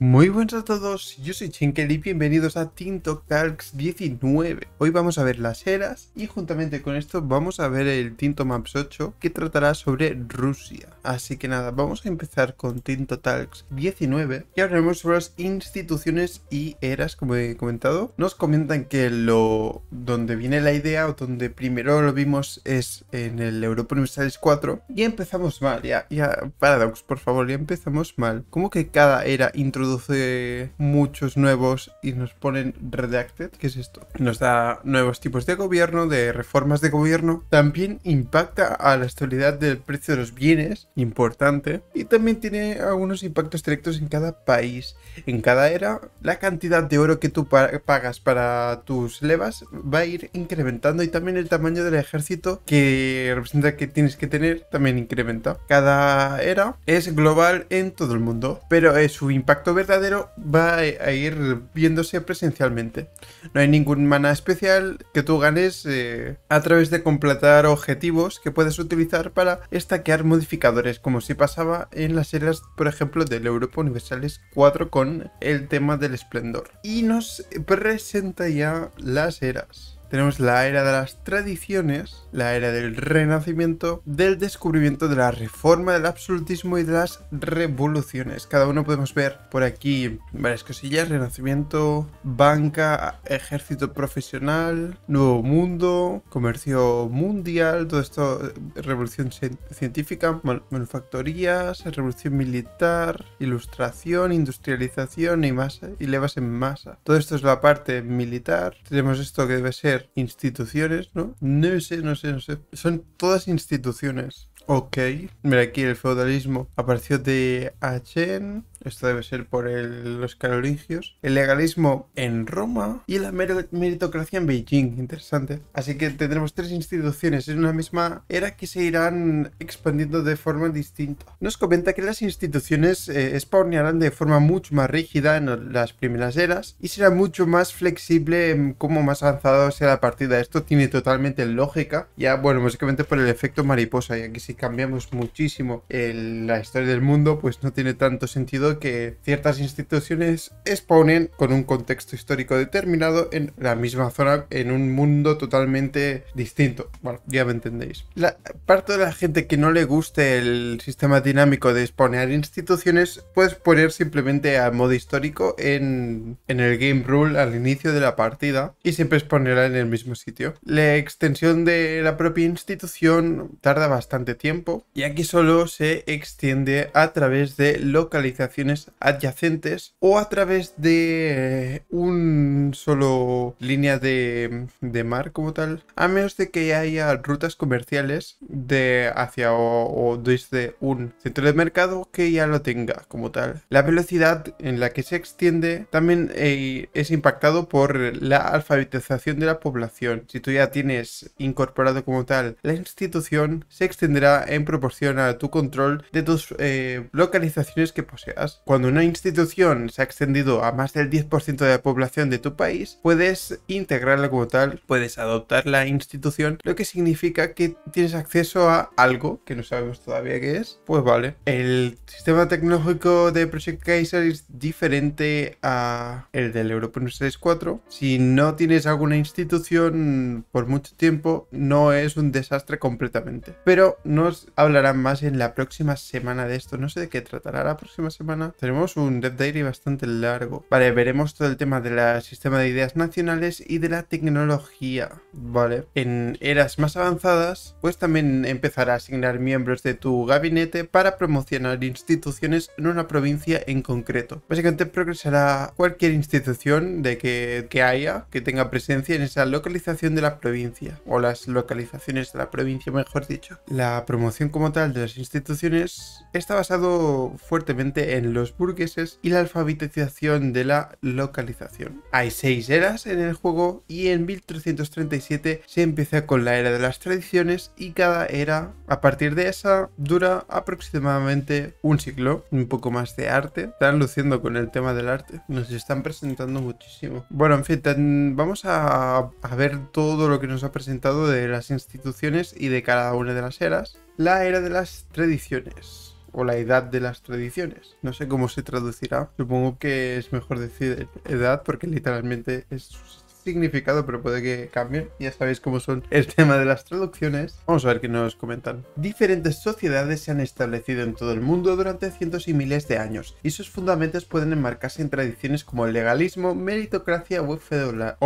Muy buenas a todos, yo soy Chenkel y bienvenidos a Tinto Talks 19. Hoy vamos a ver las eras y juntamente con esto vamos a ver el Tinto Maps 8 que tratará sobre Rusia. Así que nada, vamos a empezar con Tinto Talks 19 y hablaremos sobre las instituciones y eras como he comentado. Nos comentan que lo donde viene la idea o donde primero lo vimos es en el Europa Universalis 4 y empezamos mal, ya, ya, paradox por favor, ya empezamos mal. Como que cada era produce muchos nuevos y nos ponen redacted, qué es esto. Nos da nuevos tipos de gobierno, de reformas de gobierno. También impacta a la actualidad del precio de los bienes, importante. Y también tiene algunos impactos directos en cada país. En cada era, la cantidad de oro que tú pagas para tus levas va a ir incrementando y también el tamaño del ejército que representa que tienes que tener también incrementa. Cada era es global en todo el mundo, pero es eh, su impacto verdadero va a ir viéndose presencialmente. No hay ningún mana especial que tú ganes eh, a través de completar objetivos que puedes utilizar para estaquear modificadores, como si pasaba en las eras por ejemplo, del Europa Universales 4 con el tema del esplendor. Y nos presenta ya las eras. Tenemos la era de las tradiciones, la era del renacimiento, del descubrimiento de la reforma, del absolutismo y de las revoluciones. Cada uno podemos ver por aquí varias cosillas, renacimiento, banca, ejército profesional, nuevo mundo, comercio mundial, todo esto, eh, revolución científica, manufactorías, revolución militar, ilustración, industrialización y masa, y levas en masa. Todo esto es la parte militar. Tenemos esto que debe ser instituciones, ¿no? No sé, no sé, no sé. Son todas instituciones. Ok, mira aquí el feudalismo. Apareció de Achen, esto debe ser por los carolingios. El legalismo en Roma y la meritocracia en Beijing. Interesante. Así que tendremos tres instituciones en una misma era que se irán expandiendo de forma distinta. Nos comenta que las instituciones eh, de forma mucho más rígida en las primeras eras y será mucho más flexible como más avanzado sea la partida. Esto tiene totalmente lógica. Ya, bueno, básicamente por el efecto mariposa. Y aquí si cambiamos muchísimo la historia del mundo, pues no tiene tanto sentido que ciertas instituciones exponen con un contexto histórico determinado en la misma zona, en un mundo totalmente distinto. Bueno, ya me entendéis. La parte de la gente que no le guste el sistema dinámico de exponer instituciones, puedes poner simplemente a modo histórico en, en el game rule al inicio de la partida y siempre exponerá en el mismo sitio. La extensión de la propia institución tarda bastante tiempo y aquí solo se extiende a través de localización adyacentes o a través de eh, un solo línea de, mar como tal, a menos de que haya rutas comerciales de hacia o, desde un centro de mercado que ya lo tenga como tal. La velocidad en la que se extiende también eh, es impactado por la alfabetización de la población. Si tú ya tienes incorporado como tal la institución, se extenderá en proporción a tu control de tus eh, localizaciones que poseas cuando una institución se ha extendido a más del 10% de la población de tu país, puedes integrarla como tal, puedes adoptar la institución, lo que significa que tienes acceso a algo que no sabemos todavía qué es. Pues vale. El sistema tecnológico de Project Kaiser es diferente a el del European 64. Si no tienes alguna institución por mucho tiempo, no es un desastre completamente. Pero nos hablarán más en la próxima semana de esto. No sé de qué tratará la próxima semana tenemos un Dev Diary bastante largo. Vale, veremos todo el tema del sistema de ideas nacionales y de la tecnología, ¿vale? En eras más avanzadas, pues también empezará a asignar miembros de tu gabinete para promocionar instituciones en una provincia en concreto. Básicamente progresará cualquier institución de que, que haya, que tenga presencia en esa localización de la provincia, o las localizaciones de la provincia, mejor dicho. La promoción como tal de las instituciones está basado fuertemente en los burgueses y la alfabetización de la localización. Hay seis eras en el juego y en 1337 se empieza con la era de las tradiciones y cada era a partir de esa dura aproximadamente un siglo, un poco más de arte. Están luciendo con el tema del arte, nos están presentando muchísimo. Bueno, en fin, vamos a ver todo lo que nos ha presentado de las instituciones y de cada una de las eras. La era de las tradiciones o la edad de las tradiciones. No sé cómo se traducirá. Supongo que es mejor decir edad porque literalmente es significado, pero puede que cambien. Ya sabéis cómo son el tema de las traducciones. Vamos a ver qué nos comentan. Diferentes sociedades se han establecido en todo el mundo durante cientos y miles de años, y sus fundamentos pueden enmarcarse en tradiciones como el legalismo, meritocracia o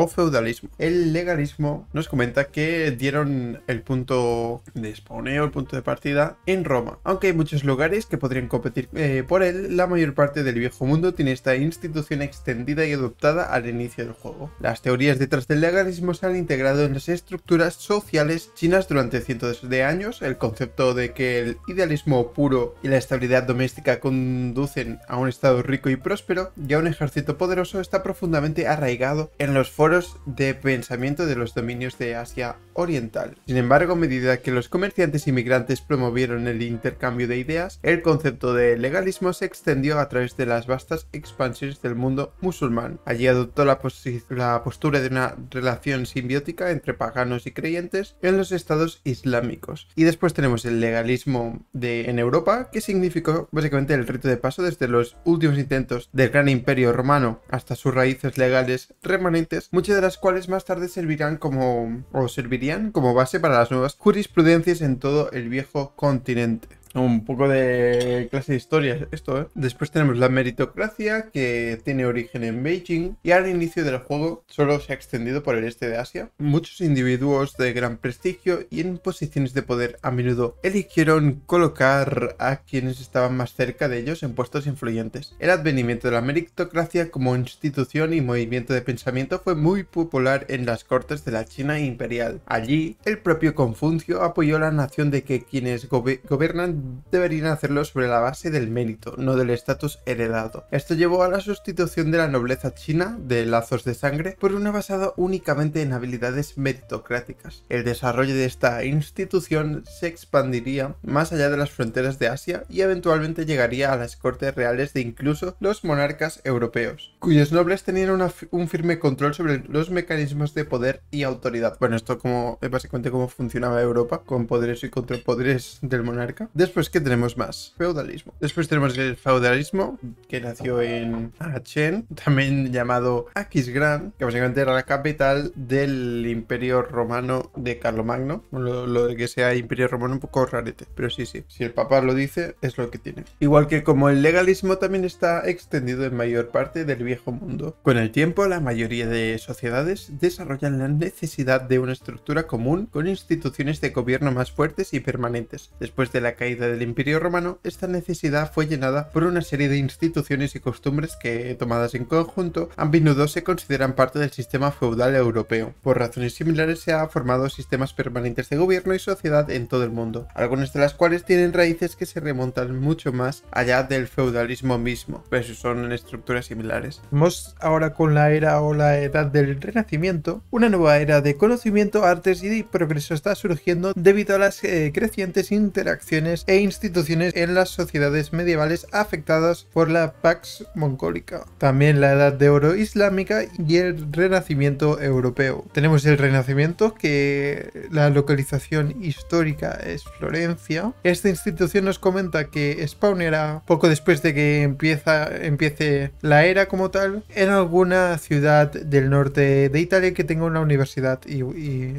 feudalismo. El legalismo nos comenta que dieron el punto de spawneo, el punto de partida, en Roma. Aunque hay muchos lugares que podrían competir eh, por él, la mayor parte del viejo mundo tiene esta institución extendida y adoptada al inicio del juego. Las teorías detrás del legalismo se han integrado en las estructuras sociales chinas durante cientos de años. El concepto de que el idealismo puro y la estabilidad doméstica conducen a un estado rico y próspero y a un ejército poderoso está profundamente arraigado en los foros de pensamiento de los dominios de Asia oriental. Sin embargo, a medida que los comerciantes inmigrantes promovieron el intercambio de ideas, el concepto de legalismo se extendió a través de las vastas expansiones del mundo musulmán. Allí adoptó la, la postura de una relación simbiótica entre paganos y creyentes en los estados islámicos. Y después tenemos el legalismo de, en Europa, que significó básicamente el reto de paso desde los últimos intentos del gran imperio romano hasta sus raíces legales remanentes, muchas de las cuales más tarde servirán como o servirán como base para las nuevas jurisprudencias en todo el viejo continente. Un poco de clase de historia esto, ¿eh? Después tenemos la meritocracia, que tiene origen en Beijing, y al inicio del juego solo se ha extendido por el este de Asia. Muchos individuos de gran prestigio y en posiciones de poder a menudo eligieron colocar a quienes estaban más cerca de ellos en puestos influyentes. El advenimiento de la meritocracia como institución y movimiento de pensamiento fue muy popular en las cortes de la China imperial. Allí, el propio Confucio apoyó la nación de que quienes gobiernan deberían hacerlo sobre la base del mérito, no del estatus heredado. Esto llevó a la sustitución de la nobleza china de lazos de sangre por una basada únicamente en habilidades meritocráticas. El desarrollo de esta institución se expandiría más allá de las fronteras de Asia y eventualmente llegaría a las cortes reales de incluso los monarcas europeos, cuyos nobles tenían un firme control sobre los mecanismos de poder y autoridad. Bueno, esto como, básicamente cómo funcionaba Europa, con poderes y contrapoderes del monarca pues que tenemos más? Feudalismo. Después tenemos el feudalismo, que nació en Aachen, también llamado Aquisgrán, que básicamente era la capital del imperio romano de Carlomagno. Lo, lo de que sea imperio romano un poco rarete, pero sí, sí. Si el papá lo dice, es lo que tiene. Igual que como el legalismo también está extendido en mayor parte del viejo mundo. Con el tiempo, la mayoría de sociedades desarrollan la necesidad de una estructura común con instituciones de gobierno más fuertes y permanentes. Después de la caída del Imperio Romano, esta necesidad fue llenada por una serie de instituciones y costumbres que, tomadas en conjunto, a menudo se consideran parte del sistema feudal europeo. Por razones similares se han formado sistemas permanentes de gobierno y sociedad en todo el mundo, algunas de las cuales tienen raíces que se remontan mucho más allá del feudalismo mismo, pero son en estructuras similares. Vamos ahora con la era o la edad del Renacimiento, una nueva era de conocimiento, artes y progreso está surgiendo debido a las eh, crecientes interacciones e instituciones en las sociedades medievales afectadas por la Pax Mongólica. También la Edad de Oro Islámica y el Renacimiento Europeo. Tenemos el Renacimiento, que la localización histórica es Florencia. Esta institución nos comenta que Spawn era poco después de que empieza, empiece la era como tal, en alguna ciudad del norte de Italia que tenga una universidad y,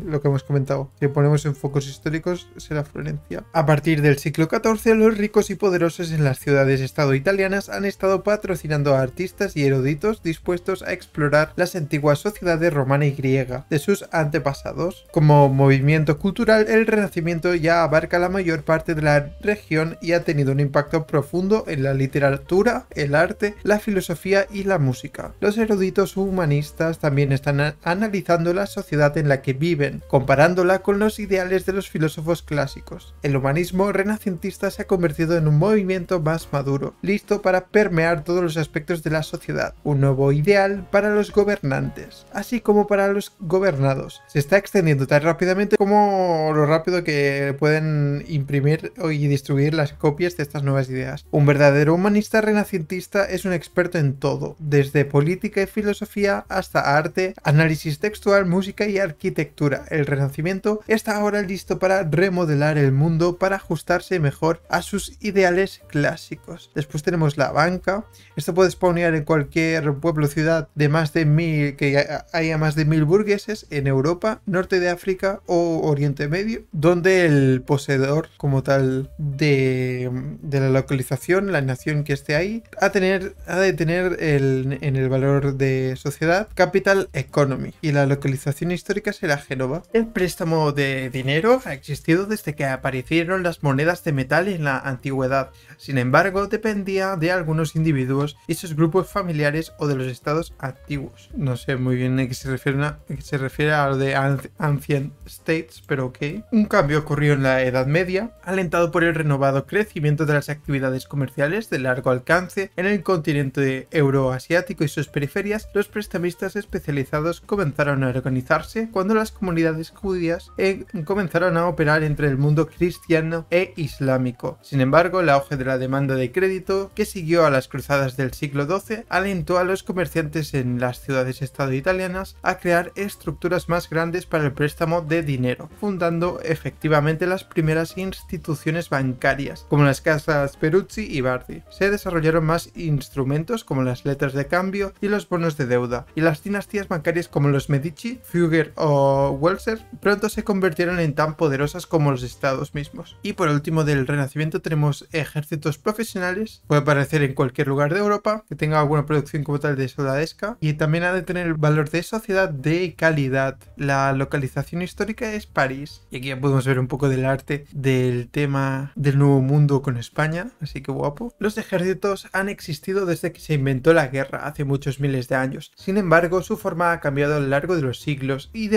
lo que hemos comentado, que ponemos en focos históricos será Florencia. A partir del siglo 14 los ricos y poderosos en las ciudades-estado italianas han estado patrocinando a artistas y eruditos dispuestos a explorar las antiguas sociedades romana y griega de sus antepasados. Como movimiento cultural, el Renacimiento ya abarca la mayor parte de la región y ha tenido un impacto profundo en la literatura, el arte, la filosofía y la música. Los eruditos humanistas también están analizando la sociedad en la que viven, comparándola con los ideales de los filósofos clásicos. El humanismo renacimiento se ha convertido en un movimiento más maduro, listo para permear todos los aspectos de la sociedad, un nuevo ideal para los gobernantes, así como para los gobernados. Se está extendiendo tan rápidamente como lo rápido que pueden imprimir y distribuir las copias de estas nuevas ideas. Un verdadero humanista renacentista es un experto en todo, desde política y filosofía hasta arte, análisis textual, música y arquitectura. El Renacimiento está ahora listo para remodelar el mundo para ajustarse mejor a sus ideales clásicos. Después tenemos la banca. Esto puede spawnear en cualquier pueblo o ciudad de más de mil, que haya más de mil burgueses en Europa, norte de África o Oriente Medio, donde el poseedor como tal de, la localización, la nación que esté ahí, ha, tener, de tener en el valor de sociedad capital economy. Y la localización histórica será Génova. El préstamo de dinero ha existido desde que aparecieron las monedas de este metal en la antigüedad. Sin embargo, dependía de algunos individuos y sus grupos familiares o de los estados activos No sé muy bien a qué se refiere a, qué se refiere a lo de Ancient States, pero ok. Un cambio ocurrió en la Edad Media, alentado por el renovado crecimiento de las actividades comerciales de largo alcance en el continente euroasiático y sus periferias, los prestamistas especializados comenzaron a organizarse cuando las comunidades judías eh, comenzaron a operar entre el mundo cristiano e islámico. Sin embargo, la auge la demanda de crédito que siguió a las cruzadas del siglo XII alentó a los comerciantes en las ciudades-estado italianas a crear estructuras más grandes para el préstamo de dinero, fundando efectivamente las primeras instituciones bancarias, como las casas Peruzzi y Bardi. Se desarrollaron más instrumentos como las letras de cambio y los bonos de deuda, y las dinastías bancarias como los Medici, Fugger o Welser pronto se convirtieron en tan poderosas como los estados mismos. Y por último del Renacimiento tenemos ejércitos profesionales, puede aparecer en cualquier lugar de Europa, que tenga alguna producción como tal de soldadesca y también ha de tener el valor de sociedad de calidad. La localización histórica es París y aquí ya podemos ver un poco del arte del tema del nuevo mundo con España, así que guapo. Los ejércitos han existido desde que se inventó la guerra hace muchos miles de años, sin embargo su forma ha cambiado a lo largo de los siglos y,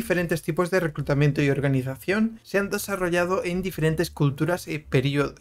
diferentes tipos de reclutamiento y organización se han desarrollado en diferentes culturas y,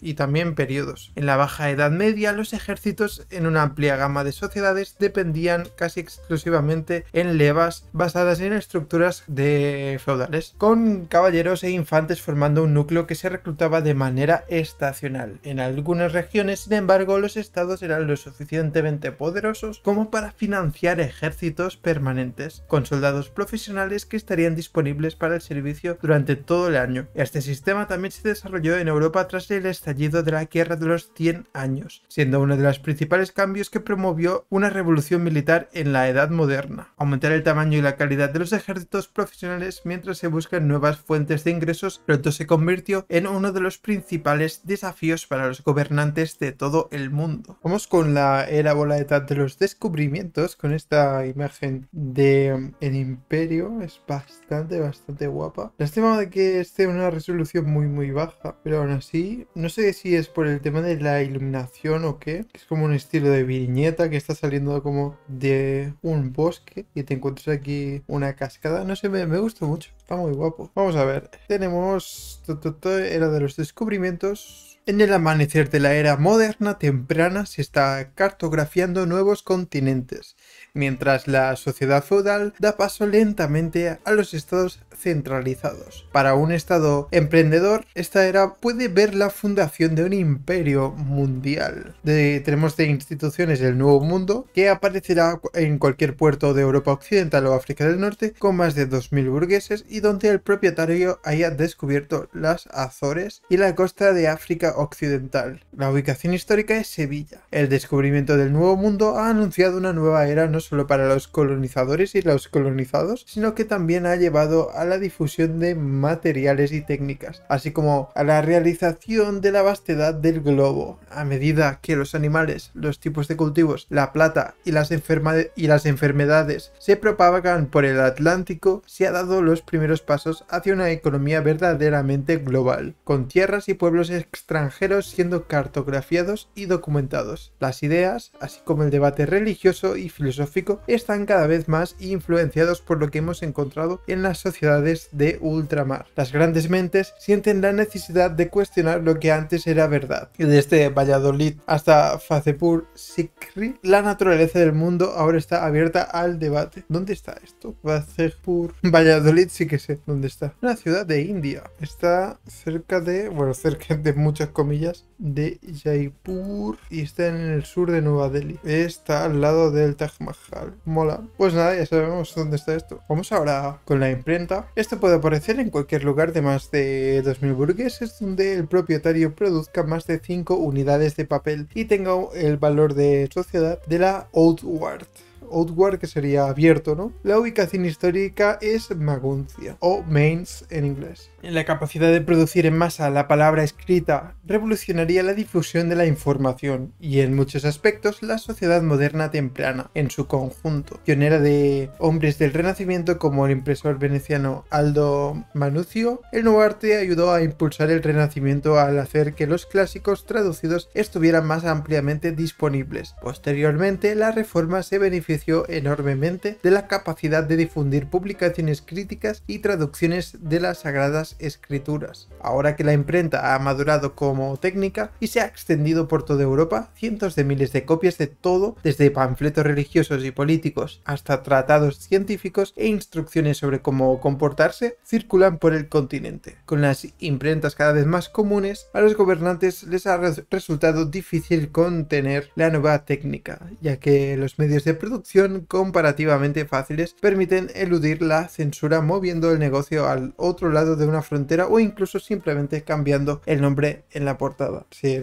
y también periodos en la Baja Edad Media, los ejércitos en una amplia gama de sociedades dependían casi exclusivamente en levas basadas en estructuras de feudales, con caballeros e infantes formando un núcleo que se reclutaba de manera estacional. En algunas regiones, sin embargo, los estados eran lo suficientemente poderosos como para financiar ejércitos permanentes, con soldados profesionales que estarían disponibles para el servicio durante todo el año. Este sistema también se desarrolló en Europa tras el estallido de la guerra de los 100 Años, siendo uno de los principales cambios que promovió una revolución militar en la Edad Moderna. Aumentar el tamaño y la calidad de los ejércitos profesionales mientras se buscan nuevas fuentes de ingresos pronto se convirtió en uno de los principales desafíos para los gobernantes de todo el mundo. Vamos con la era bola de edad de los descubrimientos, con esta imagen de mm, el imperio, es bastante, bastante guapa. Lástima de que esté una resolución muy, muy baja, pero aún así, no sé si es por el tema de la iluminación o qué, es como un estilo de viñeta que está saliendo como de un bosque y te encuentras aquí una cascada. No sé, me, me mucho. Está muy guapo. Vamos a ver. Tenemos... Era de los descubrimientos. En el amanecer de la era moderna temprana se está cartografiando nuevos continentes, mientras la sociedad feudal da paso lentamente a los estados centralizados. Para un Estado emprendedor, esta era puede ver la fundación de un imperio mundial. De, tenemos de instituciones del Nuevo Mundo que aparecerá en cualquier puerto de Europa Occidental o África del Norte con más de 2.000 burgueses y donde el propietario haya descubierto las Azores y la costa de África Occidental. La ubicación histórica es Sevilla. El descubrimiento del Nuevo Mundo ha anunciado una nueva era no solo para los colonizadores y los colonizados, sino que también ha llevado a la difusión de materiales y técnicas, así como a la realización de la vastedad del globo. A medida que los animales, los tipos de cultivos, la plata y las, enfermedades se propagan por el Atlántico, se ha dado los primeros pasos hacia una economía verdaderamente global, con tierras y pueblos extranjeros siendo cartografiados y documentados. Las ideas, así como el debate religioso y filosófico, están cada vez más influenciados por lo que hemos encontrado en las sociedades de ultramar. Las grandes mentes sienten la necesidad de cuestionar lo que antes era verdad. desde este Valladolid hasta Facepur Sikri, la naturaleza del mundo ahora está abierta al debate. ¿Dónde está esto? Facepur Valladolid sí que sé dónde está. Una ciudad de India. Está cerca de, bueno, cerca de muchas comillas, de Jaipur y está en el sur de Nueva Delhi. Está al lado del Taj Mahal. Mola. Pues nada, ya sabemos dónde está esto. Vamos ahora con la imprenta esto puede aparecer en cualquier lugar de más de 2000 burgueses donde el propietario produzca más de 5 unidades de papel y tenga el valor de sociedad de la Old Ward. Outward, que sería abierto, ¿no? La ubicación histórica es Maguncia, o Mainz en inglés. La capacidad de producir en masa la palabra escrita revolucionaría la difusión de la información y en muchos aspectos la sociedad moderna temprana en su conjunto, pionera de hombres del Renacimiento como el impresor veneciano Aldo Manucio, el nuevo arte ayudó a impulsar el Renacimiento al hacer que los clásicos traducidos estuvieran más ampliamente disponibles. Posteriormente, la reforma se benefició enormemente de la capacidad de difundir publicaciones críticas y traducciones de las sagradas escrituras. Ahora que la imprenta ha madurado como técnica y se ha extendido por toda Europa, cientos de miles de copias de todo, desde panfletos religiosos y políticos hasta tratados científicos e instrucciones sobre cómo comportarse, circulan por el continente. Con las imprentas cada vez más comunes, a los gobernantes les ha resultado difícil contener la nueva técnica, ya que los medios de producción comparativamente fáciles permiten eludir la censura moviendo el negocio al otro lado de una frontera o incluso simplemente cambiando el nombre en la portada. Sí,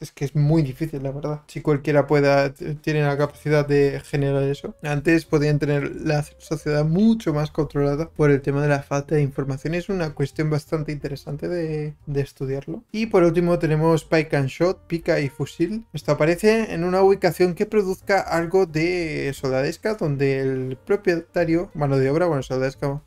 es que es muy difícil, la verdad. Si cualquiera pueda, tiene la capacidad de generar eso. Antes podían tener la sociedad mucho más controlada por el tema de la falta de información. Es una cuestión bastante interesante de, de estudiarlo. Y por último tenemos Pike and Shot, Pica y Fusil. Esto aparece en una ubicación que produzca algo de soldadesca donde el propietario, mano de obra, bueno, soldadesca,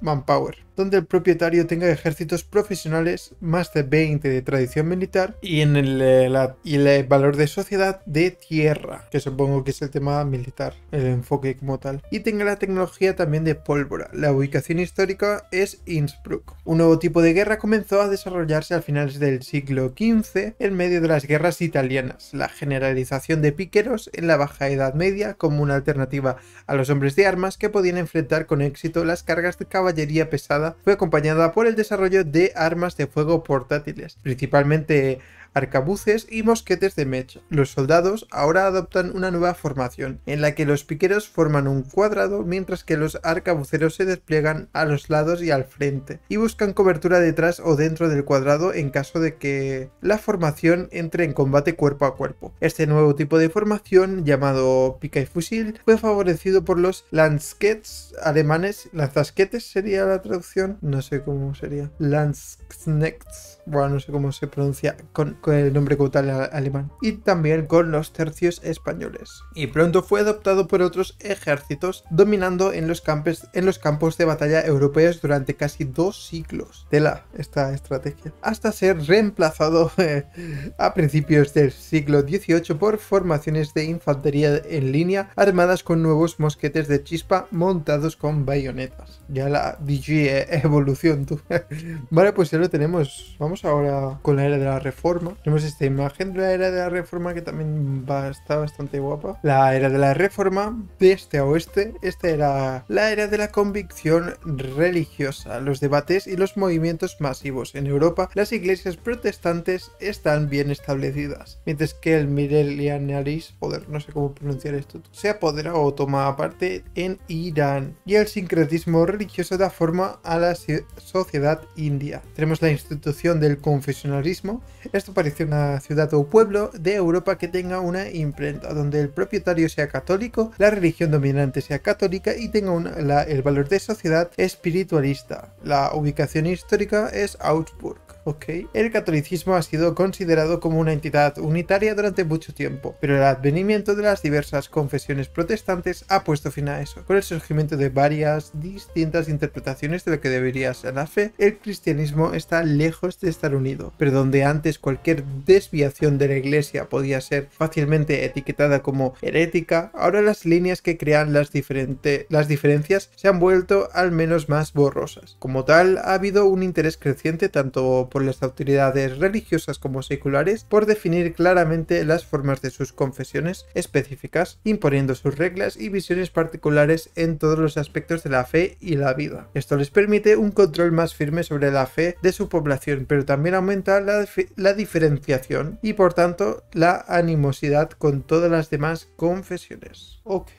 manpower, donde el propietario tenga ejércitos profesionales, más de 20 de tradición militar y en el, eh, y el eh, valor de sociedad de tierra, que supongo que es el tema militar, el enfoque como tal. Y tenga la tecnología también de pólvora. La ubicación histórica es Innsbruck. Un nuevo tipo de guerra comenzó a desarrollarse a finales del siglo XV en medio de las guerras italianas. La generalización de piqueros en la Baja Edad Media como una alternativa a los hombres de armas que podían enfrentar con éxito las cargas de caballería pesada fue acompañada por el desarrollo de armas de fuego portátiles, principalmente arcabuces y mosquetes de mecha. Los soldados ahora adoptan una nueva formación, en la que los piqueros forman un cuadrado mientras que los arcabuceros se despliegan a los lados y al frente, y buscan cobertura detrás o dentro del cuadrado en caso de que la formación entre en combate cuerpo a cuerpo. Este nuevo tipo de formación, llamado pica y fusil, fue favorecido por los Landskets alemanes. Lanzasquetes sería la traducción, no sé cómo sería. Landsknechts, bueno, no sé cómo se pronuncia con con el nombre caudal alemán y también con los tercios españoles. Y pronto fue adoptado por otros ejércitos, dominando en los, campes, en los campos de batalla europeos durante casi dos siglos. la esta estrategia. Hasta ser reemplazado eh, a principios del siglo XVIII por formaciones de infantería en línea armadas con nuevos mosquetes de chispa montados con bayonetas. Ya la DG e- evolución, tú. vale, pues ya lo tenemos. Vamos ahora con la era de la reforma. Tenemos esta imagen de la era de la reforma que también va, está bastante guapa. La era de la reforma, de este a oeste, esta era la era de la convicción religiosa, los debates y los movimientos masivos. En Europa, las iglesias protestantes están bien establecidas, mientras que el Mirelianaris, poder, no sé cómo pronunciar esto, se apodera o toma parte en Irán. Y el sincretismo religioso da forma a la sociedad india. Tenemos la institución del confesionalismo, esto parece una ciudad o pueblo de Europa que tenga una imprenta donde el propietario sea católico, la religión dominante sea católica y tenga el valor de sociedad espiritualista. La ubicación histórica es Augsburg ok. El catolicismo ha sido considerado como una entidad unitaria durante mucho tiempo, pero el advenimiento de las diversas confesiones protestantes ha puesto fin a eso. Con el surgimiento de varias distintas interpretaciones de lo que debería ser la fe, el cristianismo está lejos de estar unido, pero donde antes cualquier desviación de la iglesia podía ser fácilmente etiquetada como herética, ahora las líneas que crean las, las diferencias se han vuelto al menos más borrosas. Como tal, ha habido un interés creciente tanto por por las autoridades religiosas como seculares por definir claramente las formas de sus confesiones específicas, imponiendo sus reglas y visiones particulares en todos los aspectos de la fe y la vida. Esto les permite un control más firme sobre la fe de su población, pero también aumenta la, la diferenciación y por tanto la animosidad con todas las demás confesiones. Ok.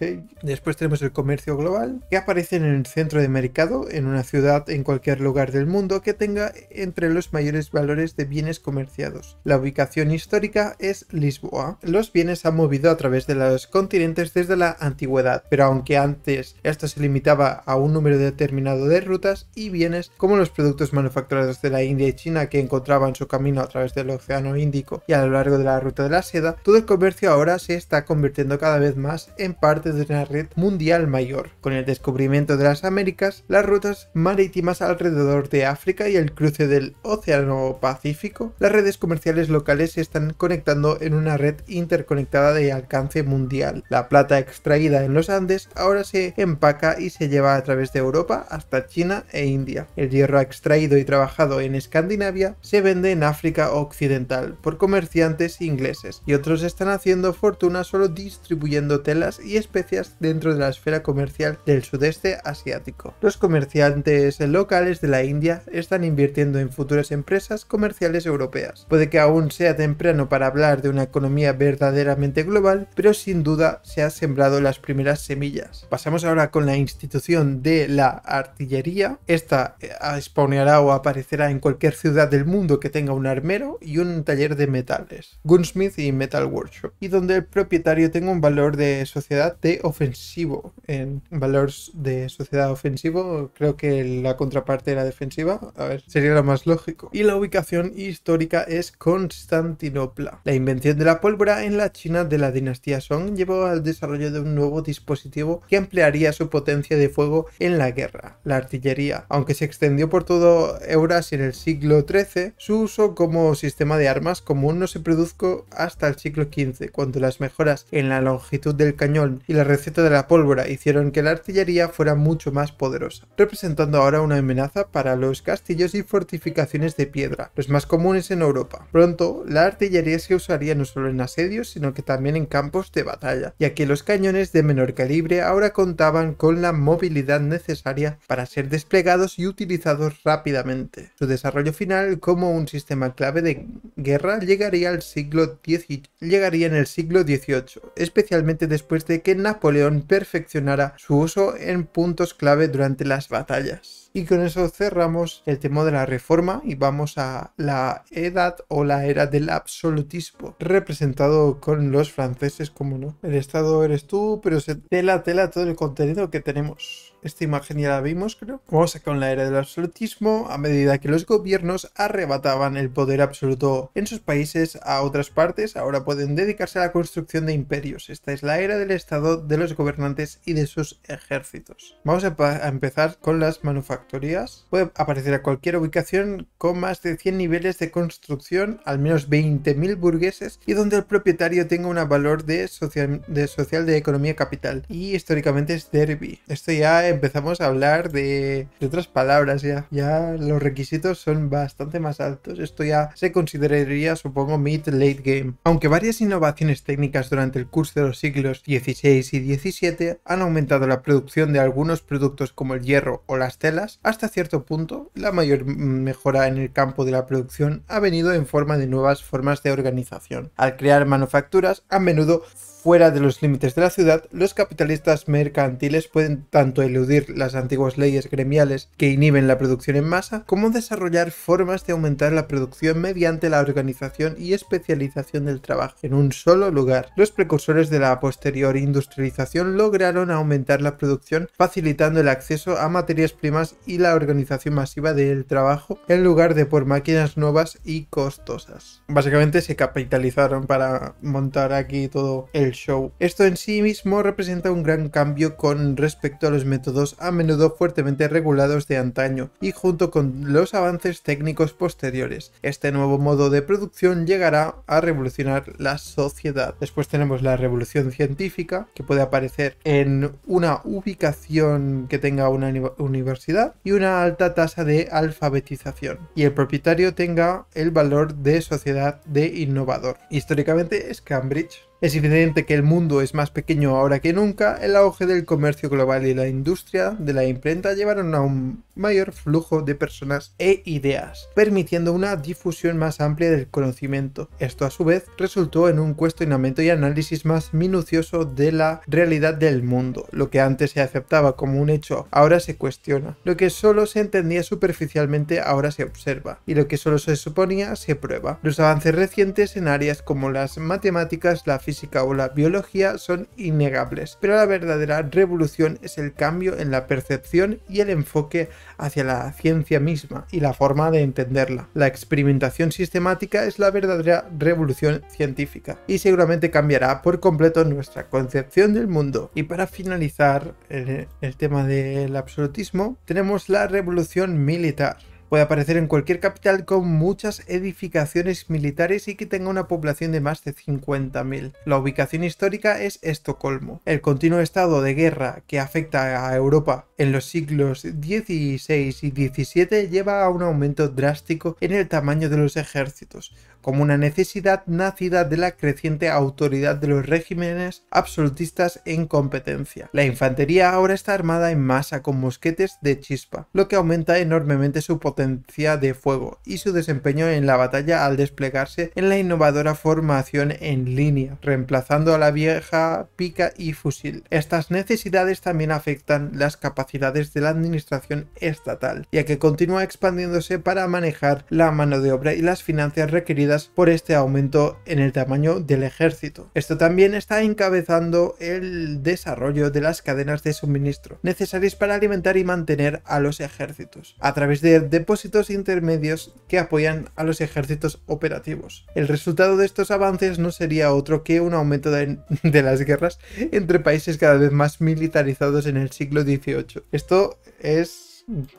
Después tenemos el comercio global, que aparece en el centro de mercado, en una ciudad, en cualquier lugar del mundo, que tenga entre los mayores valores de bienes comerciados. La ubicación histórica es Lisboa. Los bienes han movido a través de los continentes desde la antigüedad, pero aunque antes esto se limitaba a un número determinado de rutas y bienes, como los productos manufacturados de la India y China que encontraban su camino a través del Océano Índico y a lo largo de la ruta de la seda, todo el comercio ahora se está convirtiendo cada vez más en parte de una red mundial mayor. Con el descubrimiento de las Américas, las rutas marítimas alrededor de África y el cruce del Océano Pacífico, las redes comerciales locales se están conectando en una red interconectada de alcance mundial. La plata extraída en los Andes ahora se empaca y se lleva a través de Europa hasta China e India. El hierro extraído y trabajado en Escandinavia se vende en África Occidental por comerciantes ingleses y otros están haciendo fortuna solo distribuyendo telas y especias dentro de la esfera comercial del sudeste asiático. Los comerciantes locales de la India están invirtiendo en futuras empresas comerciales europeas. Puede que aún sea temprano para hablar de una economía verdaderamente global, pero sin duda se han sembrado las primeras semillas. Pasamos ahora con la institución de la artillería. Esta spawneará eh, o aparecerá en cualquier ciudad del mundo que tenga un armero y un taller de metales, gunsmith y metal workshop, y donde el propietario tenga un valor de sociedad de ofensivo. En valores de sociedad ofensivo, creo que la contraparte era defensiva. A ver, sería lo más lógico. Y la ubicación histórica es Constantinopla. La invención de la pólvora en la China de la dinastía Song llevó al desarrollo de un nuevo dispositivo que ampliaría su potencia de fuego en la guerra, la artillería. Aunque se extendió por todo Eurasia en el siglo XIII, su uso como sistema de armas común no se produjo hasta el siglo XV, cuando las mejoras en la longitud del cañón y la receta de la pólvora hicieron que la artillería fuera mucho más poderosa, representando ahora una amenaza para los castillos y fortificaciones de piedra, los más comunes en Europa. Pronto, la artillería se usaría no solo en asedios, sino que también en campos de batalla, ya que los cañones de menor calibre ahora contaban con la movilidad necesaria para ser desplegados y utilizados rápidamente. Su desarrollo final como un sistema clave de guerra llegaría al siglo llegaría en el siglo XVIII, especialmente después de que Napoleón perfeccionara su uso en puntos clave durante las batallas. Y con eso cerramos el tema de la reforma y vamos a la edad o la era del absolutismo, representado con los franceses, como no. El Estado eres tú, pero se la tela todo el contenido que tenemos. Esta imagen ya la vimos, creo. Vamos a con la era del absolutismo, a medida que los gobiernos arrebataban el poder absoluto en sus países a otras partes, ahora pueden dedicarse a la construcción de imperios. Esta es la era del Estado, de los gobernantes y de sus ejércitos. Vamos a, empezar con las manufactorías. Puede aparecer a cualquier ubicación con más de 100 niveles de construcción, al menos 20.000 burgueses, y donde el propietario tenga un valor de social de, economía capital. Y históricamente es derby. Esto ya empezamos a hablar de, otras palabras ya. Ya los requisitos son bastante más altos. Esto ya se consideraría, supongo, mid-late game. Aunque varias innovaciones técnicas durante el curso de los siglos XVI y XVII han aumentado la producción de algunos productos como el hierro o las telas, hasta cierto punto la mayor mejora en el campo de la producción ha venido en forma de nuevas formas de organización. Al crear manufacturas, a menudo Fuera de los límites de la ciudad, los capitalistas mercantiles pueden tanto eludir las antiguas leyes gremiales que inhiben la producción en masa, como desarrollar formas de aumentar la producción mediante la organización y especialización del trabajo en un solo lugar. Los precursores de la posterior industrialización lograron aumentar la producción facilitando el acceso a materias primas y la organización masiva del trabajo en lugar de por máquinas nuevas y costosas. Básicamente se capitalizaron para montar aquí todo el show. Esto en sí mismo representa un gran cambio con respecto a los métodos a menudo fuertemente regulados de antaño y junto con los avances técnicos posteriores. Este nuevo modo de producción llegará a revolucionar la sociedad. Después tenemos la revolución científica, que puede aparecer en una ubicación que tenga una universidad y una alta tasa de alfabetización, y el propietario tenga el valor de sociedad de innovador. Históricamente es Cambridge es evidente que el mundo es más pequeño ahora que nunca, el auge del comercio global y la industria de la imprenta llevaron a un mayor flujo de personas e ideas, permitiendo una difusión más amplia del conocimiento. Esto a su vez resultó en un cuestionamiento y análisis más minucioso de la realidad del mundo. Lo que antes se aceptaba como un hecho ahora se cuestiona. Lo que solo se entendía superficialmente ahora se observa y lo que solo se suponía se prueba. Los avances recientes en áreas como las matemáticas, la física o la biología son innegables, pero la verdadera revolución es el cambio en la percepción y el enfoque hacia la ciencia misma y la forma de entenderla. La experimentación sistemática es la verdadera revolución científica y seguramente cambiará por completo nuestra concepción del mundo. Y para finalizar eh, el, tema del absolutismo, tenemos la revolución militar puede aparecer en cualquier capital con muchas edificaciones militares y que tenga una población de más de 50.000. La ubicación histórica es Estocolmo. El continuo estado de guerra que afecta a Europa en los siglos XVI y XVII lleva a un aumento drástico en el tamaño de los ejércitos, como una necesidad nacida de la creciente autoridad de los regímenes absolutistas en competencia. La infantería ahora está armada en masa con mosquetes de chispa, lo que aumenta enormemente su potencia de fuego y su desempeño en la batalla al desplegarse en la innovadora formación en línea, reemplazando a la vieja pica y fusil. Estas necesidades también afectan las capacidades de la administración estatal, ya que continúa expandiéndose para manejar la mano de obra y las finanzas requeridas por este aumento en el tamaño del ejército. Esto también está encabezando el desarrollo de las cadenas de suministro necesarias para alimentar y mantener a los ejércitos, a través de depósitos intermedios que apoyan a los ejércitos operativos. El resultado de estos avances no sería otro que un aumento de las guerras entre países cada vez más militarizados en el siglo XVIII. Esto es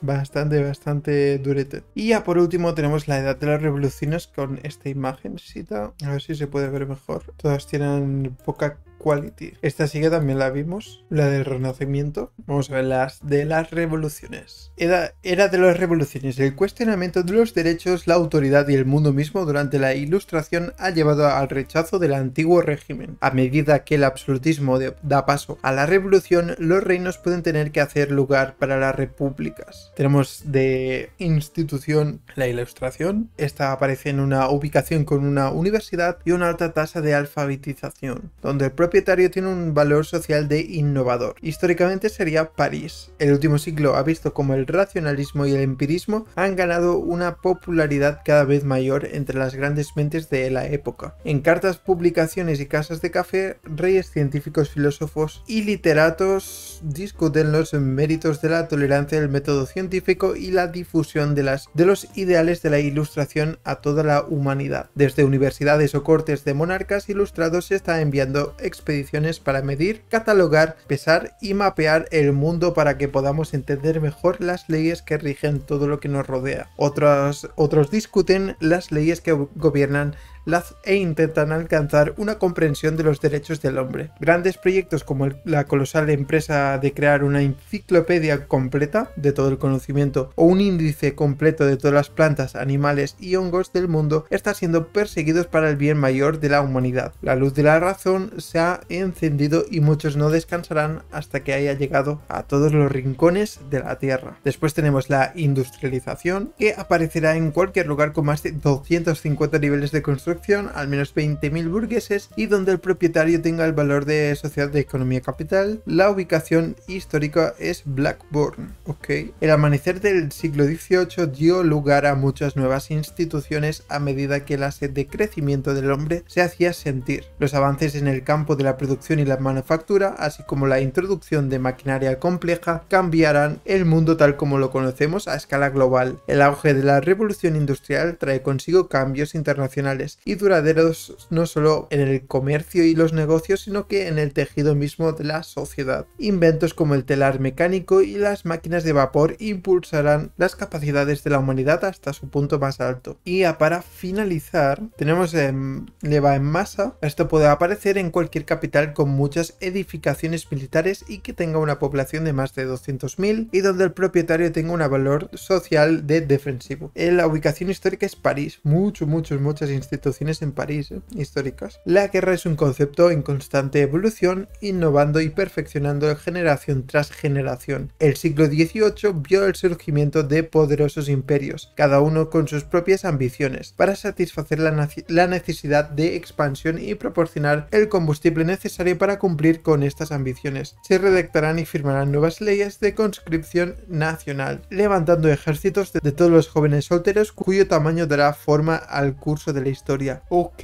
bastante, bastante durete. Y ya por último tenemos la edad de las revoluciones con esta imagencita. A ver si se puede ver mejor. Todas tienen poca Quality. Esta sí que también la vimos, la del Renacimiento. Vamos a ver, las de las revoluciones. Era, era de las revoluciones. El cuestionamiento de los derechos, la autoridad y el mundo mismo durante la Ilustración ha llevado al rechazo del antiguo régimen. A medida que el absolutismo da paso a la revolución, los reinos pueden tener que hacer lugar para las repúblicas. Tenemos de institución la Ilustración. Esta aparece en una ubicación con una universidad y una alta tasa de alfabetización, donde el propio propietario tiene un valor social de innovador. Históricamente sería París. El último siglo ha visto como el racionalismo y el empirismo han ganado una popularidad cada vez mayor entre las grandes mentes de la época. En cartas, publicaciones y casas de café, reyes científicos, filósofos y literatos discuten los méritos de la tolerancia del método científico y la difusión de, de los ideales de la ilustración a toda la humanidad. Desde universidades o cortes de monarcas ilustrados se está enviando ex expediciones para medir, catalogar, pesar y mapear el mundo para que podamos entender mejor las leyes que rigen todo lo que nos rodea. Otros, otros discuten las leyes que gobiernan las, e intentan alcanzar una comprensión de los derechos del hombre. Grandes proyectos como la colosal empresa de crear una enciclopedia completa de todo el conocimiento o un índice completo de todas las plantas, animales y hongos del mundo están siendo perseguidos para el bien mayor de la humanidad. La luz de la razón se ha encendido y muchos no descansarán hasta que haya llegado a todos los rincones de la Tierra. Después tenemos la industrialización que aparecerá en cualquier lugar con más de 250 niveles de construcción al menos 20.000 burgueses, y donde el propietario tenga el valor de sociedad de economía capital. La ubicación histórica es Blackburn. Okay. El amanecer del siglo XVIII dio lugar a muchas nuevas instituciones a medida que la sed de crecimiento del hombre se hacía sentir. Los avances en el campo de la producción y la manufactura, así como la introducción de maquinaria compleja, cambiarán el mundo tal como lo conocemos a escala global. El auge de la revolución industrial trae consigo cambios internacionales y duraderos no solo en el comercio y los negocios, sino que en el tejido mismo de la sociedad. Inventos como el telar mecánico y las máquinas de vapor impulsarán las capacidades de la humanidad hasta su punto más alto. Y para finalizar, tenemos en leva en masa. Esto puede aparecer en cualquier capital con muchas edificaciones militares y que tenga una población de más de 200.000 y donde el propietario tenga un valor social de defensivo. En la ubicación histórica es París, muchos, muchos, muchos instituciones en París ¿eh? históricas. La guerra es un concepto en constante evolución, innovando y perfeccionando generación tras generación. El siglo XVIII vio el surgimiento de poderosos imperios, cada uno con sus propias ambiciones, para satisfacer la, la necesidad de expansión y proporcionar el combustible necesario para cumplir con estas ambiciones. Se redactarán y firmarán nuevas leyes de conscripción nacional, levantando ejércitos de todos los jóvenes solteros cuyo tamaño dará forma al curso de la historia Ok,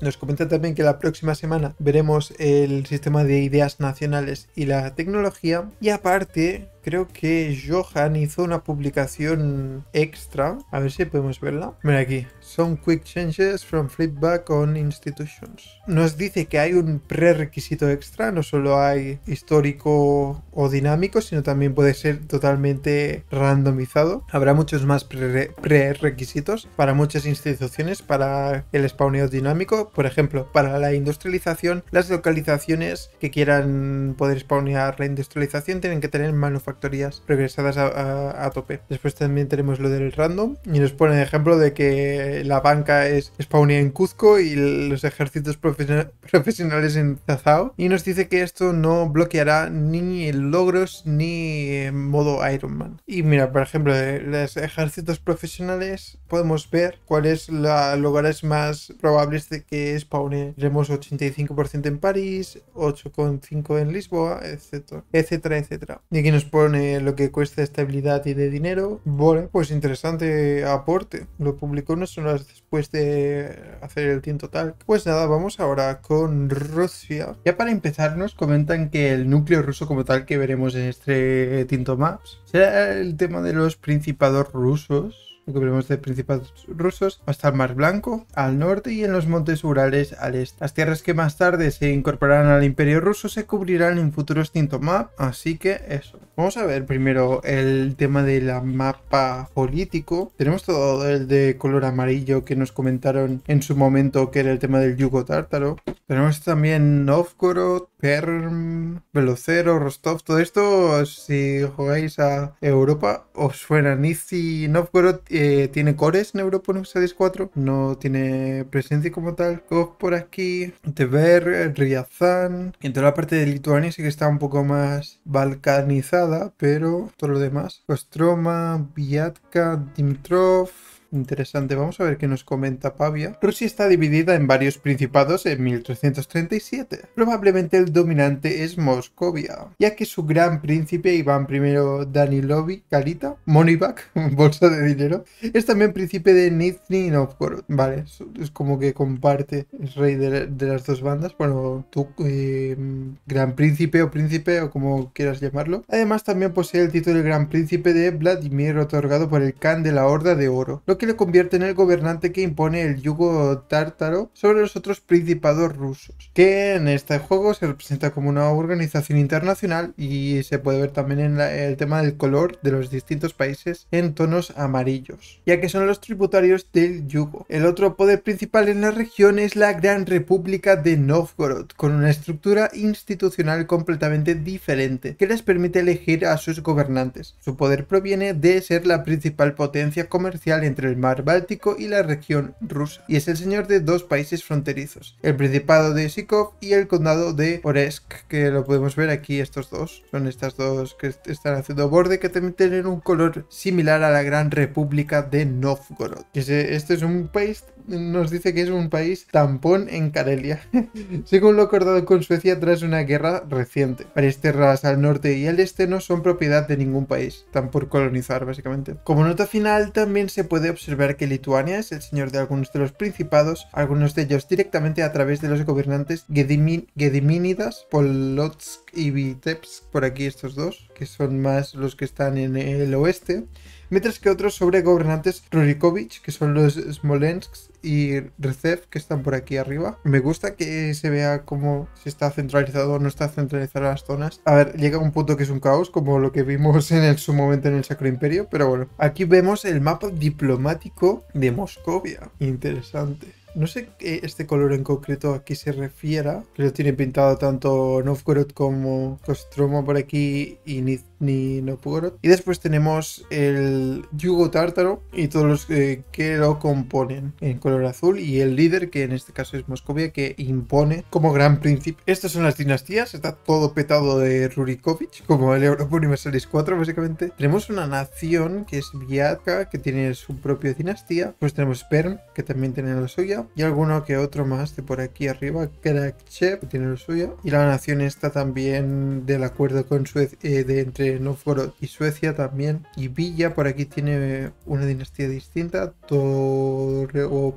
nos comentan también que la próxima semana veremos el sistema de ideas nacionales y la tecnología. Y aparte, creo que Johan hizo una publicación extra. A ver si podemos verla. Mira aquí. Some quick changes from feedback on institutions. Nos dice que hay un prerequisito extra. No solo hay histórico o dinámico, sino también puede ser totalmente randomizado. Habrá muchos más prerequisitos para muchas instituciones, para el spawneo dinámico. Por ejemplo, para la industrialización, las localizaciones que quieran poder spawnear la industrialización tienen que tener manufactura factorías regresadas a, tope. Después también tenemos lo del random y nos pone el ejemplo de que la banca es Spawnia en Cuzco y los ejércitos profesionales en Zazao. Y nos dice que esto no bloqueará ni logros ni eh, modo Iron Man. Y mira, por ejemplo, los ejércitos profesionales podemos ver cuáles los lugares más probables de que spawne. Tenemos 85% en París, 8,5% en Lisboa, etcétera, etcétera, etcétera. Y aquí nos pone lo que cuesta estabilidad y de dinero. Bueno, pues interesante aporte. Lo publicó unas horas después de hacer el Tinto tal, Pues nada, vamos ahora con Rusia. Ya para empezar nos comentan que el núcleo ruso como tal que veremos en este Tinto Maps será el tema de los principados rusos ...que veremos de principados rusos hasta el Mar Blanco, al norte y en los montes Urales al este. Las tierras que más tarde se incorporarán al Imperio Ruso se cubrirán en futuros Map... así que eso. Vamos a ver primero el tema del mapa político. Tenemos todo el de color amarillo que nos comentaron en su momento que era el tema del yugo tártaro. Tenemos también Novgorod, Perm, Velocero, Rostov, todo esto si jugáis a Europa os suena Nizi, Novgorod eh, tiene cores en UCDIS 4, no tiene presencia como tal. Kog por aquí, Tever, Riazan. En toda la parte de Lituania sí que está un poco más balcanizada, pero todo lo demás. Kostroma, Viatka, Dimitrov, Interesante, vamos a ver qué nos comenta Pavia. Rusia está dividida en varios principados en 1337. Probablemente el dominante es Moscovia, ya que su gran príncipe Iván I Danilovi Kalita, Moneyback, bolsa de dinero, es también príncipe de Nizhny Novgorod. Vale, es como que comparte, el rey de, las dos bandas, bueno, tú, em, gran príncipe o príncipe o como quieras llamarlo. Además también posee el título de gran príncipe de Vladimir otorgado por el Khan de la Horda de Oro, que le convierte en el gobernante que impone el yugo tártaro sobre los otros principados rusos, que en este juego se representa como una organización internacional y se puede ver también en el tema del color de los distintos países en tonos amarillos, ya que son los tributarios del yugo. El otro poder principal en la región es la Gran República de Novgorod, con una estructura institucional completamente diferente que les permite elegir a sus gobernantes. Su poder proviene de ser la principal potencia comercial entre el mar Báltico y la región rusa, y es el señor de dos países fronterizos, el Principado de Sikov y el Condado de Oresk, que lo podemos ver aquí estos dos, son estas dos que están haciendo borde que también tienen un color similar a la Gran República de Novgorod. Este es un país, nos dice que es un país tampón en Karelia, según lo acordado con Suecia tras una guerra reciente. Varias tierras al norte y al este no son propiedad de ningún país, tan por colonizar básicamente. Como nota final también se puede observar observar que Lituania es el señor de algunos de los principados, algunos de ellos directamente a través de los gobernantes Gediminidas, Polotsk y Vitebsk, por aquí estos dos, que son más los que están en el oeste, mientras que otros sobre gobernantes Rurikovich, que son los Smolensk y Recef, que están por aquí arriba. Me gusta que se vea como si está centralizado o no está centralizado las zonas. A ver, llega un punto que es un caos, como lo que vimos en su momento en el Sacro Imperio, pero bueno. Aquí vemos el mapa diplomático de Moscovia. Interesante. No sé qué este color en concreto aquí se refiera, Pero tiene pintado tanto Novgorod como Kostromo por aquí y ni ni Novgorod. Y después tenemos el yugo tártaro y todos los que lo componen en color azul y el líder que en este caso es Moscovia que impone como gran príncipe. Estas son las dinastías, está todo petado de Rurikovich como el Europa Universalis 4 básicamente. Tenemos una nación que es Viatka que tiene su propia dinastía, pues tenemos Perm que también tiene la suya y alguno que otro más de por aquí arriba. Krakchev tiene lo suyo. Y la nación está también del acuerdo con Suecia, eh, de entre Novgorod y Suecia también. Y Villa por aquí tiene una dinastía distinta.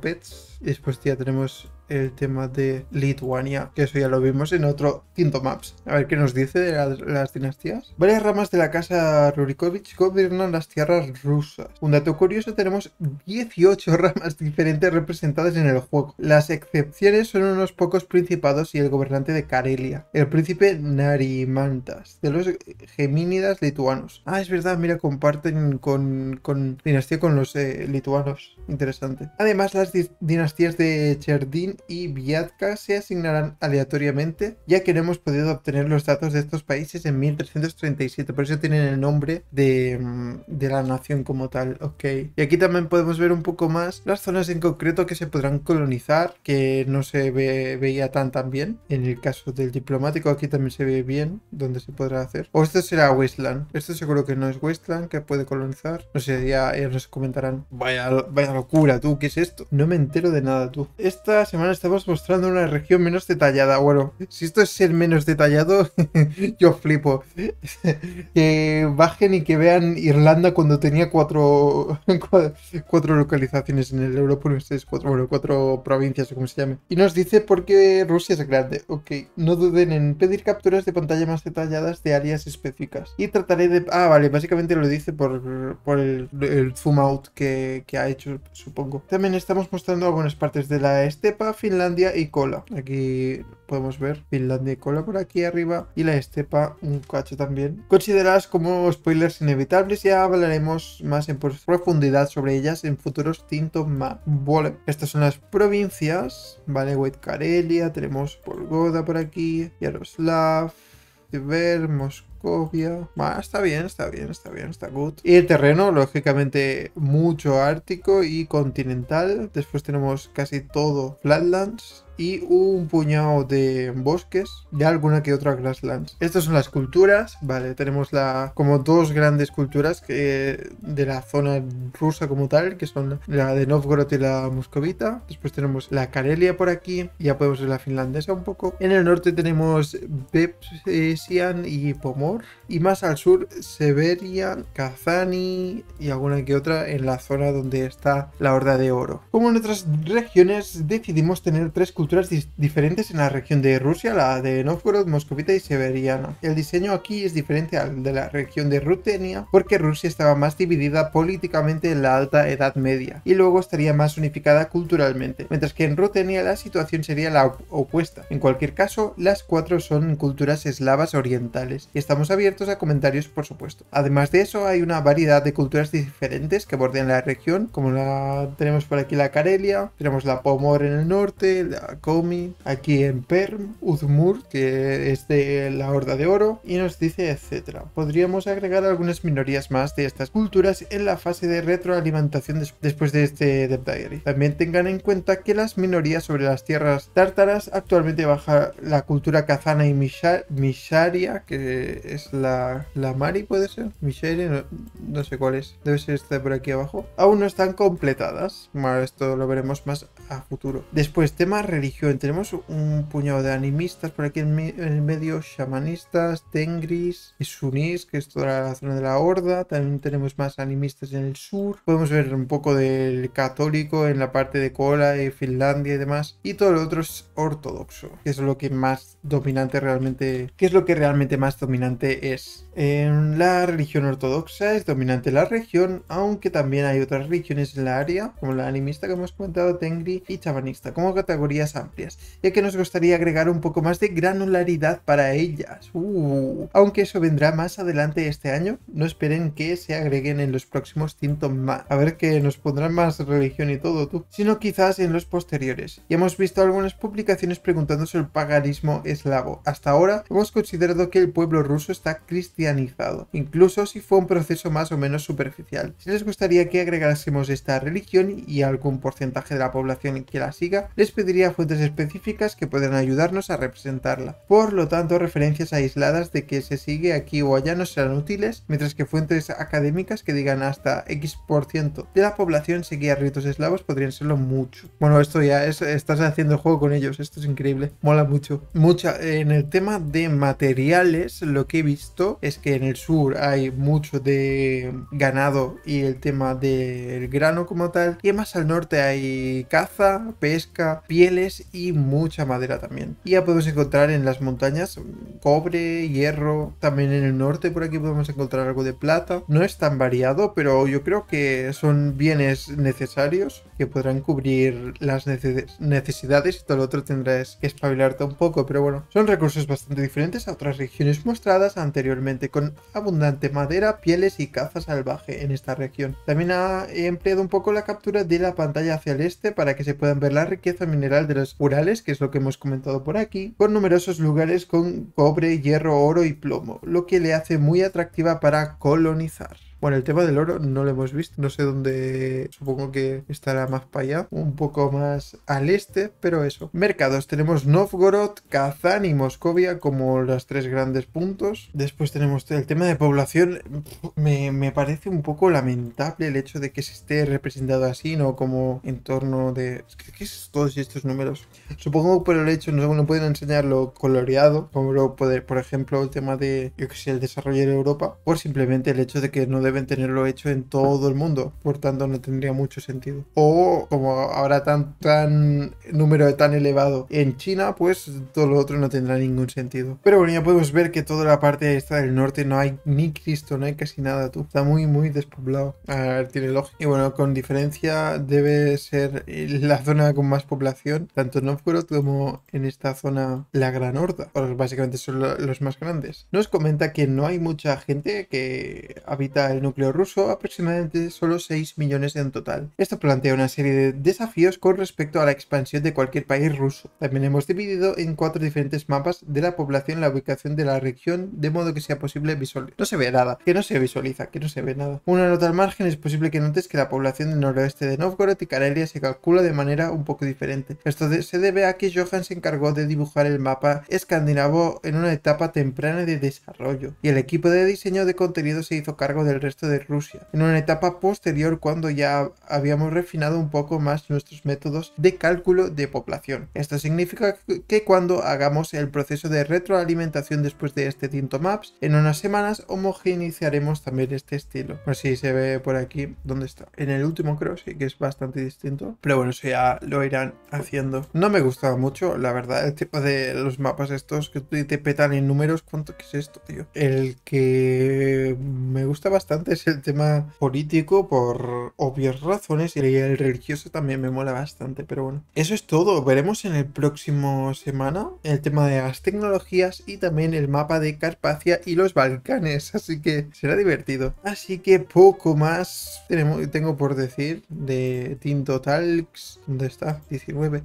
pets Después ya tenemos el tema de Lituania, que eso ya lo vimos en otro Tinto Maps. A ver qué nos dice de las dinastías. Varias ramas de la casa Rurikovich gobiernan las tierras rusas. Un dato curioso, tenemos 18 ramas diferentes representadas en el juego. Las excepciones son unos pocos principados y el gobernante de Karelia, el príncipe Narimantas, de los gemínidas lituanos. Ah, es verdad, mira, comparten con, dinastía con los eh, lituanos. Interesante. Además, las dinastías de Cherdin y Viatka se asignarán aleatoriamente, ya que no hemos podido obtener los datos de estos países en 1337, por eso tienen el nombre de, mm, de la nación como tal, ok. Y aquí también podemos ver un poco más las zonas en concreto que se podrán colonizar, que no se veía tan tan bien. En el caso del diplomático aquí también se ve bien dónde se podrá hacer. O esto será Westland, esto seguro que no es Westland, que puede colonizar. No sé, ya, nos comentarán. Vaya, vaya locura, tú, ¿qué es esto? No me entero de nada, tú. Esta semana estamos mostrando una región menos detallada. Bueno, si esto es ser menos detallado, yo flipo. que bajen y que vean Irlanda cuando tenía cuatro, cuatro localizaciones en el Europol cuatro, cuatro provincias o como se llame. Y nos dice por qué Rusia es grande. Ok, no duden en pedir capturas de pantalla más detalladas de áreas específicas. Y trataré de... Ah, vale, básicamente lo dice por, por el, el zoom out que, que ha hecho, supongo. También estamos mostrando algunas partes de la estepa Finlandia y cola. Aquí podemos ver Finlandia y cola por aquí arriba y la estepa un cacho también. Consideradas como spoilers inevitables, ya hablaremos más en profundidad sobre ellas en futuros Tinto más. estas son las provincias, ¿vale? White Karelia, tenemos Polgoda por aquí, Yaroslav, Tiber, Moscú está bien, está bien, está bien, está good. Y el terreno, lógicamente, mucho ártico y continental. Después tenemos casi todo flatlands y un puñado de bosques y alguna que otra grasslands. Estas son las culturas, vale, tenemos la, como dos grandes culturas que, de la zona rusa como tal, que son la de Novgorod y la moscovita. Después tenemos la Karelia por aquí, ya podemos ver la finlandesa un poco. En el norte tenemos Bepsian y Pomor y más al sur Severia, Kazani y alguna que otra en la zona donde está la Horda de Oro. Como en otras regiones decidimos tener tres culturas diferentes en la región de Rusia, la de Novgorod, Moscovita y Severiana. El diseño aquí es diferente al de la región de Rutenia porque Rusia estaba más dividida políticamente en la Alta Edad Media y luego estaría más unificada culturalmente, mientras que en Rutenia la situación sería la opuesta. En cualquier caso, las cuatro son culturas eslavas orientales y estamos abiertos a comentarios por supuesto. Además de eso hay una variedad de culturas diferentes que bordean la región, como la tenemos por aquí la Carelia, tenemos la Pomor en el norte, la Komi, aquí en Perm, Uzmur, que es de la Horda de Oro, y nos dice etcétera. Podríamos agregar algunas minorías más de estas culturas en la fase de retroalimentación después de este Dev Diary. También tengan en cuenta que las minorías sobre las tierras tártaras actualmente baja la cultura kazana y misharia, que es la, la Mari, puede ser, Michelle, no, sé cuál es, debe ser esta por aquí abajo, aún no están completadas. Bueno, esto lo veremos más a futuro. Después, tema religión. Tenemos un puñado de animistas por aquí en, el medio, shamanistas, tengris y que es toda la zona de la horda. También tenemos más animistas en el sur. Podemos ver un poco del católico en la parte de Kola y Finlandia y demás. Y todo lo otro es ortodoxo, que es lo que más dominante realmente, que es lo que realmente más dominante es. En la religión ortodoxa es dominante la región, aunque también hay otras religiones en la área, como la animista que hemos comentado, tengris y Chabanista como categorías amplias, ya que nos gustaría agregar un poco más de granularidad para ellas. Uh, aunque eso vendrá más adelante este año, no esperen que se agreguen en los próximos Tinton más. A ver que nos pondrán más religión y todo, tú. Sino quizás en los posteriores. Y hemos visto algunas publicaciones preguntándose el paganismo eslavo. Hasta ahora hemos considerado que el pueblo ruso está cristianizado, incluso si fue un proceso más o menos superficial. Si les gustaría que agregásemos esta religión y algún porcentaje de la población que la siga, les pediría fuentes específicas que puedan ayudarnos a representarla. Por lo tanto, referencias aisladas de que se sigue aquí o allá no serán útiles, mientras que fuentes académicas que digan hasta X% ciento de la población seguía ritos eslavos podrían serlo mucho. Bueno, esto ya estás haciendo juego con ellos, esto es increíble, mola mucho. Mucha, en el tema de materiales, lo que he visto es que en el sur hay mucho de ganado y el tema del grano como tal, y más al norte hay caza pesca, pieles y mucha madera también. Y ya podemos encontrar en las montañas cobre, hierro, también en el norte por aquí podemos encontrar algo de plata. No es tan variado, pero yo creo que son bienes necesarios que podrán cubrir las necesidades y todo lo otro tendrás que espabilarte un poco, pero bueno, son recursos bastante diferentes a otras regiones mostradas anteriormente con abundante madera, pieles y caza salvaje en esta región. También ha empleado un poco la captura de la pantalla hacia el este para que se puedan ver la riqueza mineral de los Urales, que es lo que hemos comentado por aquí, con numerosos lugares con cobre, hierro, oro y plomo, lo que le hace muy atractiva para colonizar. Bueno, el tema del oro no lo hemos visto, no sé dónde, supongo que estará más para allá, un poco más al este, pero eso. Mercados, tenemos Novgorod, Kazán y Moscovia como los tres grandes puntos. Después tenemos el tema de población, me, me parece un poco lamentable el hecho de que se esté representado así, no como en torno de... ¿Qué es todos estos números? Supongo por el hecho, no, no pueden enseñarlo coloreado, como lo poder, por ejemplo el tema de, yo que sé, el desarrollo de Europa, O simplemente el hecho de que no debe tenerlo hecho en todo el mundo, por tanto no tendría mucho sentido. O como ahora tan, tan número tan elevado en China, pues todo lo otro no tendrá ningún sentido. Pero bueno, ya podemos ver que toda la parte esta del norte no hay ni Cristo, no hay casi nada, tú. Está muy, muy despoblado. A ver, tiene lógica. Y bueno, con diferencia debe ser la zona con más población, tanto en Novgorod como en esta zona la Gran Horda. Pues básicamente son los más grandes. Nos comenta que no hay mucha gente que habita el núcleo ruso, aproximadamente solo 6 millones en total. Esto plantea una serie de desafíos con respecto a la expansión de cualquier país ruso. También hemos dividido en cuatro diferentes mapas de la población la ubicación de la región, de modo que sea posible visualizar. No se ve nada, que no se visualiza, que no se ve nada. Una nota al margen, es posible que notes que la población del noroeste de Novgorod y Karelia se calcula de manera un poco diferente. Esto se debe a que Johan se encargó de dibujar el mapa escandinavo en una etapa temprana de desarrollo, y el equipo de diseño de contenido se hizo cargo del resto de Rusia, en una etapa posterior cuando ya habíamos refinado un poco más nuestros métodos de cálculo de población. Esto significa que cuando hagamos el proceso de retroalimentación después de este Tinto Maps, en unas semanas homogeneizaremos también este estilo. Pues sé si se ve por aquí, ¿dónde está? En el último creo sí que es bastante distinto, pero bueno, eso ya lo irán haciendo. No me gustaba mucho, la verdad, el tipo de los mapas estos que te petan en números, ¿cuánto que es esto, tío? El que me gusta bastante es el tema político por obvias razones y el religioso también me mola bastante, pero bueno. Eso es todo, veremos en el próximo semana el tema de las tecnologías y también el mapa de Carpacia y los Balcanes, así que será divertido. Así que poco más tenemos, tengo por decir de Tinto Talks, ¿dónde está? 19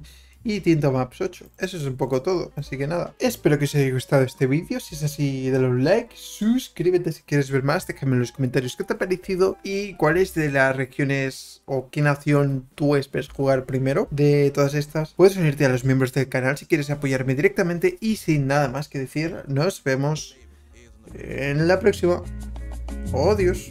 y Tinto Maps 8. Eso es un poco todo, así que nada. Espero que os haya gustado este vídeo, si es así dale un like, suscríbete si quieres ver más, déjame en los comentarios qué te ha parecido y cuáles de las regiones o qué nación tú esperas jugar primero de todas estas. Puedes unirte a los miembros del canal si quieres apoyarme directamente y sin nada más que decir, nos vemos en la próxima. ¡Oh, Dios!